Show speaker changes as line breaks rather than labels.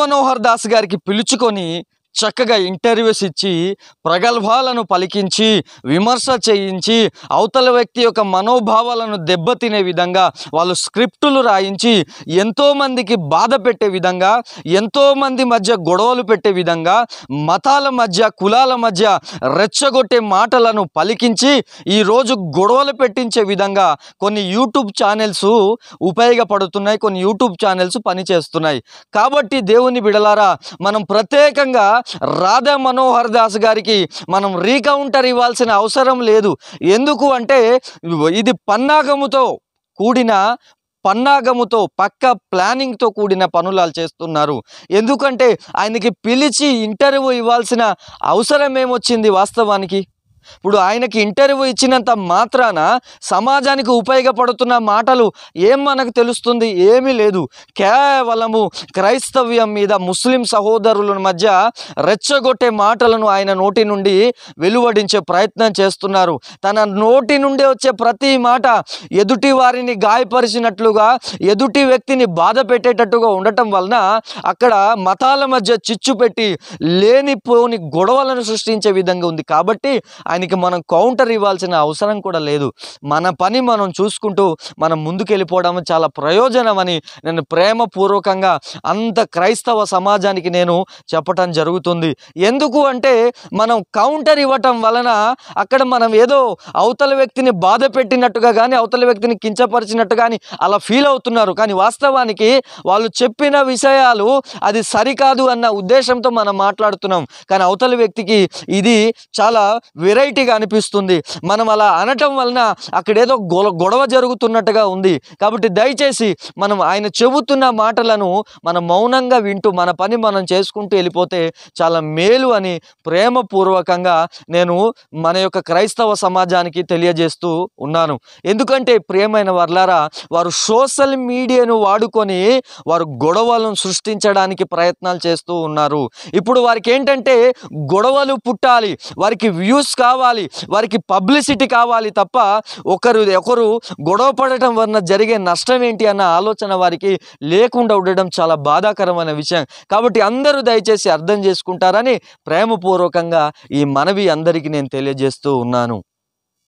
మనోహర్ దాస్ గారికి పిలుచుకొని చక్కగా ఇంటర్వ్యూస్ ఇచ్చి ప్రగల్భాలను పలికించి విమర్శ చేయించి అవతల వ్యక్తి యొక్క మనోభావాలను దెబ్బతినే విధంగా వాళ్ళు స్క్రిప్టులు రాయించి ఎంతోమందికి బాధ పెట్టే విధంగా ఎంతోమంది మధ్య గొడవలు పెట్టే విధంగా మతాల మధ్య కులాల మధ్య రెచ్చగొట్టే మాటలను పలికించి ఈరోజు గొడవలు పెట్టించే విధంగా కొన్ని యూట్యూబ్ ఛానల్స్ ఉపయోగపడుతున్నాయి కొన్ని యూట్యూబ్ ఛానల్స్ పనిచేస్తున్నాయి కాబట్టి దేవుని బిడలారా మనం ప్రత్యేకంగా రాధా మనోహర్ దాస్ గారికి మనం రీకౌంటర్ ఇవ్వాల్సిన అవసరం లేదు ఎందుకు అంటే ఇది పన్నాగముతో కూడిన పన్నాగముతో పక్క ప్లానింగ్తో కూడిన పనులు చేస్తున్నారు ఎందుకంటే ఆయనకి పిలిచి ఇంటర్వ్యూ ఇవ్వాల్సిన అవసరం ఏమొచ్చింది వాస్తవానికి ఇప్పుడు ఆయనకి ఇంటర్వ్యూ ఇచ్చినంత మాత్రాన సమాజానికి ఉపయోగపడుతున్న మాటలు ఏం మనకు తెలుస్తుంది ఏమీ లేదు కేవలము క్రైస్తవ్యం మీద ముస్లిం సహోదరుల మధ్య రెచ్చగొట్టే మాటలను ఆయన నోటి నుండి వెలువడించే ప్రయత్నం చేస్తున్నారు తన నోటి నుండి వచ్చే ప్రతి మాట ఎదుటి వారిని గాయపరిచినట్లుగా ఎదుటి వ్యక్తిని బాధ పెట్టేటట్టుగా ఉండటం వలన అక్కడ మతాల మధ్య చిచ్చు పెట్టి లేనిపోని గొడవలను సృష్టించే విధంగా ఉంది కాబట్టి ఆయనకి మనం కౌంటర్ ఇవ్వాల్సిన అవసరం కూడా లేదు మన పని మనం చూసుకుంటూ మనం ముందుకెళ్ళిపోవడం చాలా ప్రయోజనం అని నేను ప్రేమపూర్వకంగా అంత క్రైస్తవ సమాజానికి నేను చెప్పటం జరుగుతుంది ఎందుకు అంటే మనం కౌంటర్ ఇవ్వటం వలన అక్కడ మనం ఏదో అవతల వ్యక్తిని బాధ పెట్టినట్టుగా కానీ అవతల వ్యక్తిని కించపరిచినట్టు కానీ అలా ఫీల్ అవుతున్నారు కానీ వాస్తవానికి వాళ్ళు చెప్పిన విషయాలు అది సరికాదు అన్న ఉద్దేశంతో మనం మాట్లాడుతున్నాం కానీ అవతల వ్యక్తికి ఇది చాలా విర వెరైటీగా అనిపిస్తుంది మనం అలా అనటం వలన అక్కడేదో గొడవ జరుగుతున్నట్టుగా ఉంది కాబట్టి దయచేసి మనం ఆయన చెబుతున్న మాటలను మనం మౌనంగా వింటూ మన పని మనం చేసుకుంటూ వెళ్ళిపోతే చాలా మేలు అని ప్రేమపూర్వకంగా నేను మన యొక్క క్రైస్తవ సమాజానికి తెలియజేస్తూ ఉన్నాను ఎందుకంటే ప్రేమైన వర్లారా వారు సోషల్ మీడియాను వాడుకొని వారు గొడవలను సృష్టించడానికి ప్రయత్నాలు చేస్తూ ఉన్నారు ఇప్పుడు వారికి ఏంటంటే గొడవలు పుట్టాలి వారికి వ్యూస్ కా కావాలి వారికి పబ్లిసిటీ కావాలి తప్ప ఒకరు ఒకరు గొడవ పడటం వలన జరిగే నష్టం ఏంటి అన్న ఆలోచన వారికి లేకుండా ఉండడం చాలా బాధాకరమైన విషయం కాబట్టి అందరూ దయచేసి అర్థం చేసుకుంటారని ప్రేమపూర్వకంగా ఈ మనవి అందరికీ నేను తెలియజేస్తూ ఉన్నాను